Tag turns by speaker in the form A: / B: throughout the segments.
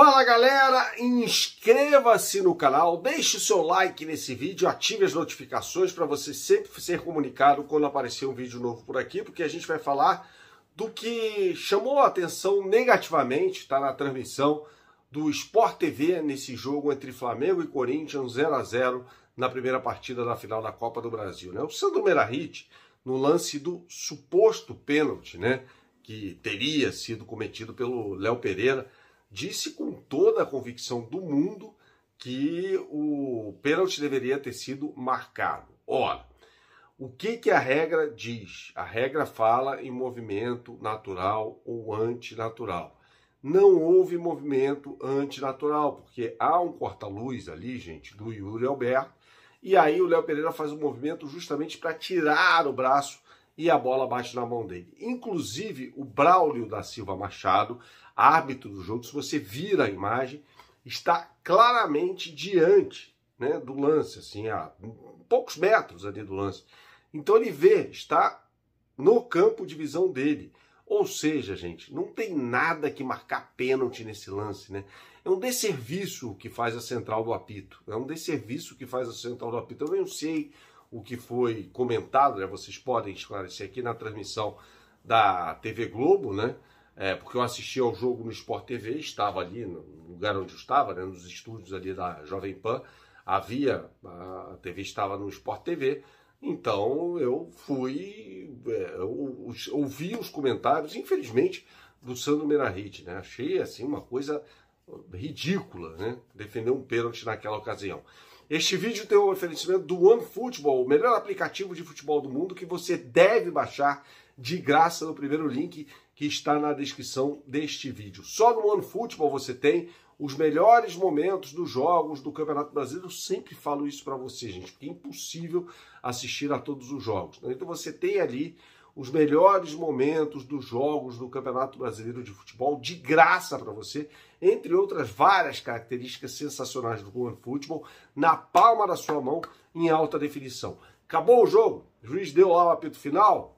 A: Fala galera, inscreva-se no canal, deixe o seu like nesse vídeo, ative as notificações para você sempre ser comunicado quando aparecer um vídeo novo por aqui, porque a gente vai falar do que chamou a atenção negativamente, está na transmissão do Sport TV nesse jogo entre Flamengo e Corinthians 0 a 0 na primeira partida da final da Copa do Brasil. Né? O Sandro Merahit, no lance do suposto pênalti, né? que teria sido cometido pelo Léo Pereira, disse com toda a convicção do mundo que o pênalti deveria ter sido marcado. Ora, o que, que a regra diz? A regra fala em movimento natural ou antinatural. Não houve movimento antinatural, porque há um corta-luz ali, gente, do Yuri Alberto, e aí o Léo Pereira faz um movimento justamente para tirar o braço e a bola bate na mão dele. Inclusive, o Braulio da Silva Machado, árbitro do jogo, se você vira a imagem, está claramente diante né, do lance, assim, a poucos metros ali do lance. Então ele vê, está no campo de visão dele. Ou seja, gente, não tem nada que marcar pênalti nesse lance, né? É um desserviço que faz a central do apito. É um desserviço que faz a central do apito. Eu não sei o que foi comentado, né? vocês podem esclarecer aqui na transmissão da TV Globo, né? É, porque eu assisti ao jogo no Sport TV, estava ali no lugar onde eu estava, né? nos estúdios ali da Jovem Pan, havia, a TV estava no Sport TV, então eu fui, é, ouvi os comentários, infelizmente, do Sandro Menahit, né? Achei assim uma coisa ridícula, né? Defender um pênalti naquela ocasião. Este vídeo tem o um oferecimento do OneFootball, o melhor aplicativo de futebol do mundo que você deve baixar de graça no primeiro link que está na descrição deste vídeo. Só no OneFootball você tem os melhores momentos dos jogos do Campeonato Brasileiro. Eu sempre falo isso para você, gente, porque é impossível assistir a todos os jogos. Né? Então você tem ali os melhores momentos dos jogos do Campeonato Brasileiro de Futebol de graça para você, entre outras várias características sensacionais do Football na palma da sua mão, em alta definição. Acabou o jogo, o juiz deu lá o apito final,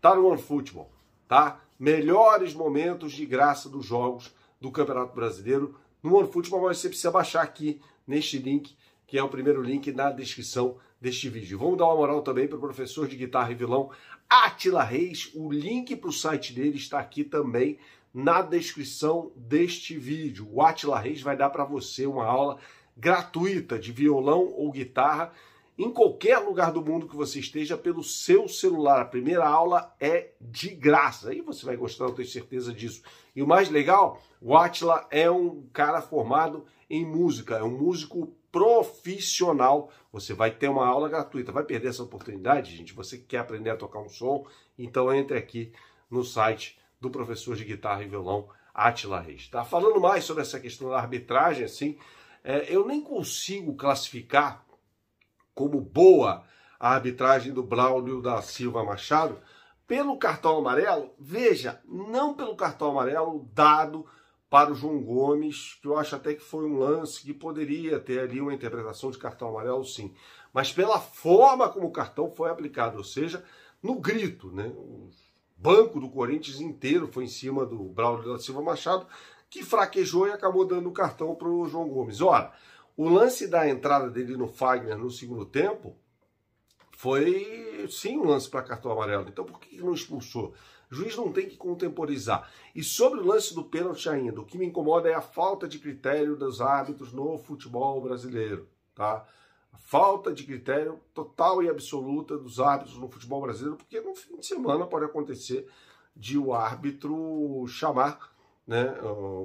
A: tá no One Football tá? Melhores momentos de graça dos jogos do Campeonato Brasileiro no OneFootball, mas você precisa baixar aqui neste link que é o primeiro link na descrição deste vídeo. Vamos dar uma moral também para o professor de guitarra e violão Atila Reis. O link para o site dele está aqui também na descrição deste vídeo. O Atila Reis vai dar para você uma aula gratuita de violão ou guitarra em qualquer lugar do mundo que você esteja pelo seu celular. A primeira aula é de graça. Aí você vai gostar, eu tenho certeza disso. E o mais legal, o Atila é um cara formado em música, é um músico profissional. Você vai ter uma aula gratuita. Vai perder essa oportunidade, gente? Você quer aprender a tocar um som? Então entre aqui no site do professor de guitarra e violão Atila Reis. Tá falando mais sobre essa questão da arbitragem, assim, é, eu nem consigo classificar como boa a arbitragem do Braulio da Silva Machado pelo cartão amarelo. Veja, não pelo cartão amarelo dado para o João Gomes, que eu acho até que foi um lance que poderia ter ali uma interpretação de cartão amarelo, sim. Mas pela forma como o cartão foi aplicado, ou seja, no grito, né? O banco do Corinthians inteiro foi em cima do Braulio da Silva Machado, que fraquejou e acabou dando o cartão para o João Gomes. Ora, o lance da entrada dele no Fagner no segundo tempo foi sim um lance para cartão amarelo. Então por que não expulsou? O juiz não tem que contemporizar. E sobre o lance do pênalti ainda, o que me incomoda é a falta de critério dos árbitros no futebol brasileiro, tá? falta de critério total e absoluta dos árbitros no futebol brasileiro, porque no fim de semana pode acontecer de o árbitro chamar, né,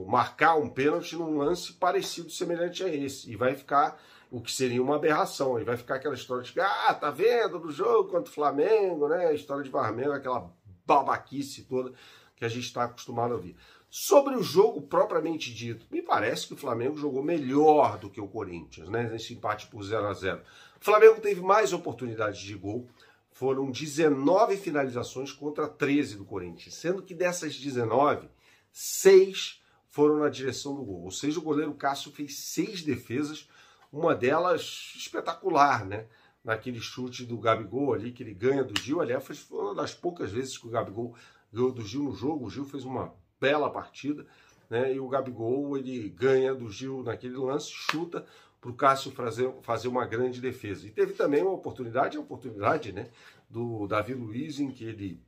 A: marcar um pênalti num lance parecido, semelhante a esse, e vai ficar o que seria uma aberração, e vai ficar aquela história de que, ah, tá vendo do jogo contra o Flamengo, né, a história de Varmengo, aquela babaquice toda que a gente está acostumado a ouvir. Sobre o jogo propriamente dito, me parece que o Flamengo jogou melhor do que o Corinthians, né? Nesse empate por 0 a 0 O Flamengo teve mais oportunidades de gol, foram 19 finalizações contra 13 do Corinthians, sendo que dessas 19, 6 foram na direção do gol. Ou seja, o goleiro Cássio fez seis defesas, uma delas espetacular, né? naquele chute do Gabigol ali, que ele ganha do Gil. Aliás, foi uma das poucas vezes que o Gabigol ganhou do Gil no jogo. O Gil fez uma bela partida, né? E o Gabigol, ele ganha do Gil naquele lance, chuta para o Cássio fazer, fazer uma grande defesa. E teve também uma oportunidade, a oportunidade, né? Do Davi Luiz, em que ele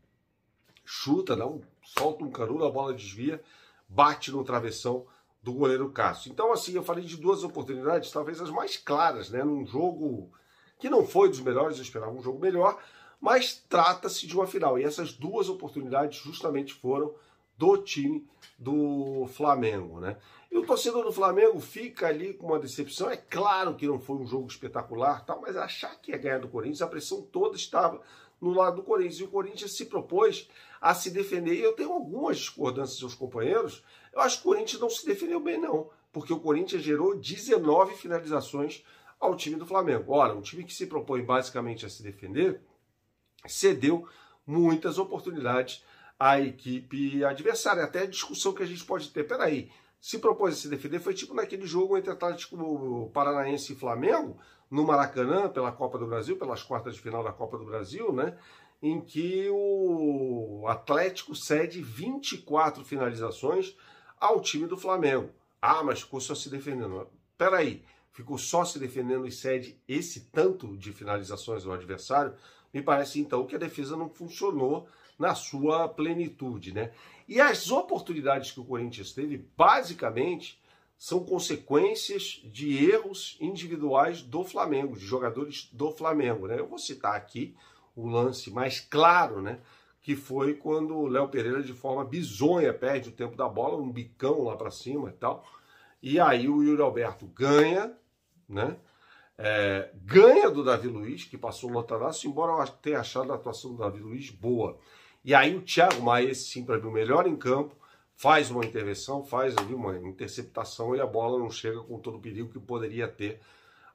A: chuta, dá um, solta um canudo, a bola desvia, bate no travessão do goleiro Cássio. Então, assim, eu falei de duas oportunidades, talvez as mais claras, né? Num jogo que não foi dos melhores, eu esperava um jogo melhor, mas trata-se de uma final. E essas duas oportunidades justamente foram do time do Flamengo, né? E o torcedor do Flamengo fica ali com uma decepção. É claro que não foi um jogo espetacular, tal, mas achar que ia ganhar do Corinthians, a pressão toda estava no lado do Corinthians. E o Corinthians se propôs a se defender. E Eu tenho algumas discordâncias dos companheiros. Eu acho que o Corinthians não se defendeu bem, não, porque o Corinthians gerou 19 finalizações ao time do Flamengo. Ora, um time que se propõe basicamente a se defender cedeu muitas oportunidades à equipe adversária. Até a discussão que a gente pode ter. Peraí, se propôs a se defender foi tipo naquele jogo entre Atlético Paranaense e Flamengo, no Maracanã, pela Copa do Brasil, pelas quartas de final da Copa do Brasil, né? Em que o Atlético cede 24 finalizações ao time do Flamengo. Ah, mas ficou só se defendendo. Peraí, ficou só se defendendo e cede esse tanto de finalizações do adversário, me parece então que a defesa não funcionou na sua plenitude, né? E as oportunidades que o Corinthians teve, basicamente, são consequências de erros individuais do Flamengo, de jogadores do Flamengo, né? Eu vou citar aqui o lance mais claro, né? Que foi quando o Léo Pereira, de forma bizonha, perde o tempo da bola, um bicão lá para cima e tal e aí o Yuri Alberto ganha, né? É, ganha do Davi Luiz, que passou o lotadaço, embora eu tenha achado a atuação do Davi Luiz boa. E aí o Thiago Maia, sim, para mim, o melhor em campo, faz uma intervenção, faz ali uma interceptação e a bola não chega com todo o perigo que poderia ter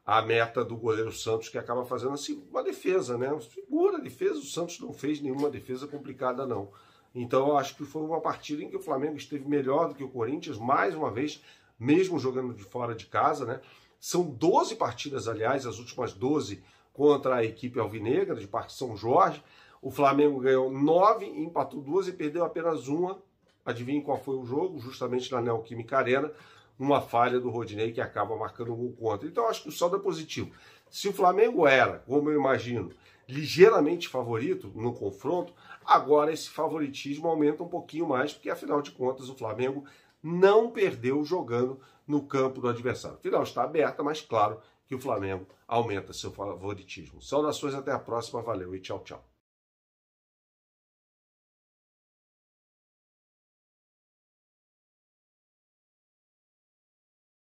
A: a meta do goleiro Santos, que acaba fazendo assim, uma defesa, né? Segura a defesa, o Santos não fez nenhuma defesa complicada, não. Então eu acho que foi uma partida em que o Flamengo esteve melhor do que o Corinthians, mais uma vez, mesmo jogando de fora de casa, né? São 12 partidas, aliás, as últimas 12 contra a equipe alvinegra de Parque São Jorge. O Flamengo ganhou 9, empatou duas e perdeu apenas uma. Adivinhe qual foi o jogo? Justamente na Neoquímica Arena, uma falha do Rodinei que acaba marcando um gol contra. Então acho que o saldo é positivo. Se o Flamengo era, como eu imagino, ligeiramente favorito no confronto, agora esse favoritismo aumenta um pouquinho mais, porque afinal de contas o Flamengo não perdeu jogando no campo do adversário. Final está aberta, mas claro que o Flamengo aumenta seu favoritismo. Saudações, até a próxima, valeu e tchau, tchau.